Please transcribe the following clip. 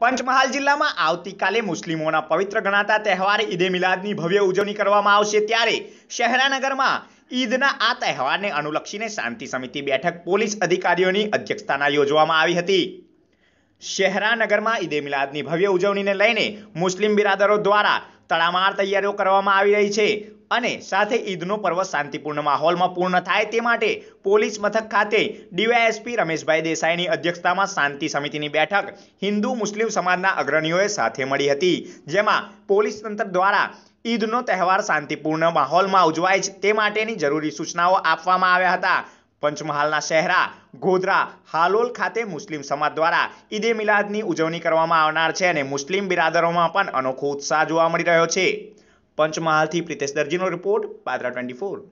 પંચમહાલ જિલ્લામાં આવતીકાલે મુસ્લિમોના પવિત્ર ગણાતા તહેવાર ઈદે મિલાદની ભવ્ય ઉજવણી કરવામાં આવશે ત્યારે શહેરાનગરમાં ઈદના આ તહેવારને અનુલક્ષીને શાંતિ સમિતિ બેઠક પોલીસ અધિકારીઓની અધ્યક્ષતાના યોજવામાં આવી હતી શહેરાનગરમાં ઈદે મિલાદની ભવ્ય ઉજવણીને લઈને મુસ્લિમ બિરાદરો દ્વારા તડામાર તૈયારીઓ કરવામાં આવી રહી છે અને સાથે ઈદનો પર્વ શાંતિપૂર્ણ માહોલમાં પૂર્ણ થાય તે માટે પોલીસ મથક ખાતે ડીવાયએસપી રમેશભાઈ દેસાઈની અધ્યક્ષતામાં શાંતિ સમિતિની બેઠક હિન્દુ મુસ્લિમ સમાજના અગ્રણીઓએ સાથે મળી હતી જેમાં પોલીસ તંત્ર દ્વારા ઈદનો તહેવાર શાંતિપૂર્ણ માહોલમાં ઉજવાય તે માટેની જરૂરી સૂચનાઓ આપવામાં આવ્યા હતા પંચમહાલના શહેરા ગોધરા હાલોલ ખાતે મુસ્લિમ સમાજ દ્વારા ઈદે મિલાદની ઉજવણી કરવામાં આવનાર છે અને મુસ્લિમ બિરાદરોમાં પણ અનોખો ઉત્સાહ જોવા મળી રહ્યો છે પંચમહાલથી પ્રિતેશ દરજીનો રિપોર્ટ પાદરા ટ્વેન્ટી